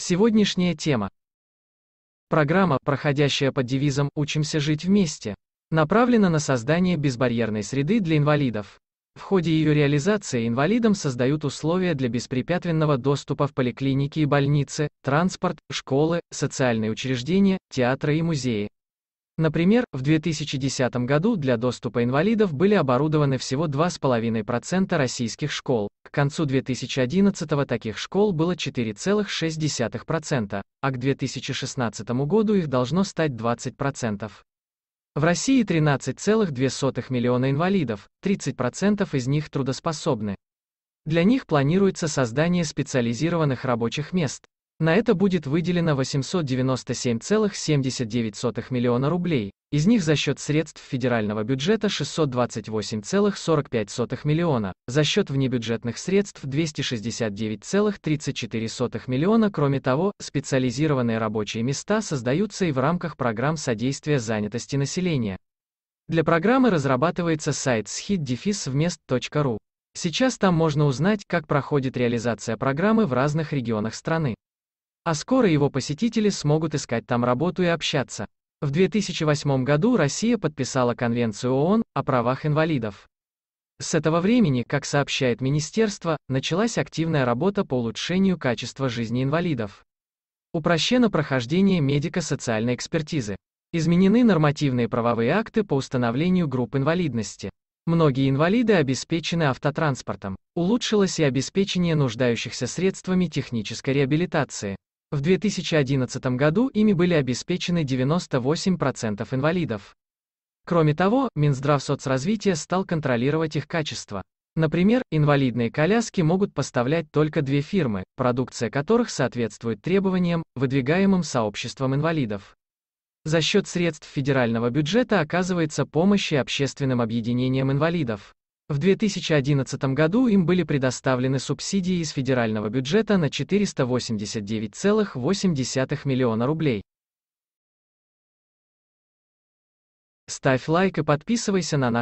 Сегодняшняя тема. Программа, проходящая под девизом «Учимся жить вместе», направлена на создание безбарьерной среды для инвалидов. В ходе ее реализации инвалидам создают условия для беспрепятственного доступа в поликлиники и больницы, транспорт, школы, социальные учреждения, театры и музеи. Например, в 2010 году для доступа инвалидов были оборудованы всего 2,5% российских школ концу 2011-го таких школ было 4,6%, а к 2016 году их должно стать 20%. В России 13,2 миллиона инвалидов, 30% из них трудоспособны. Для них планируется создание специализированных рабочих мест, на это будет выделено 897,79 миллиона рублей, из них за счет средств федерального бюджета 628,45 миллиона, за счет внебюджетных средств 269,34 миллиона. Кроме того, специализированные рабочие места создаются и в рамках программ содействия занятости населения. Для программы разрабатывается сайт schit-vмест.ру. Сейчас там можно узнать, как проходит реализация программы в разных регионах страны а скоро его посетители смогут искать там работу и общаться. В 2008 году Россия подписала Конвенцию ООН о правах инвалидов. С этого времени, как сообщает министерство, началась активная работа по улучшению качества жизни инвалидов. Упрощено прохождение медико-социальной экспертизы. Изменены нормативные правовые акты по установлению групп инвалидности. Многие инвалиды обеспечены автотранспортом. Улучшилось и обеспечение нуждающихся средствами технической реабилитации. В 2011 году ими были обеспечены 98% инвалидов. Кроме того, Минздрав соцразвития стал контролировать их качество. Например, инвалидные коляски могут поставлять только две фирмы, продукция которых соответствует требованиям, выдвигаемым сообществом инвалидов. За счет средств федерального бюджета оказывается помощь и общественным объединениям инвалидов. В 2011 году им были предоставлены субсидии из федерального бюджета на 489,8 миллиона рублей. Ставь лайк и подписывайся на наш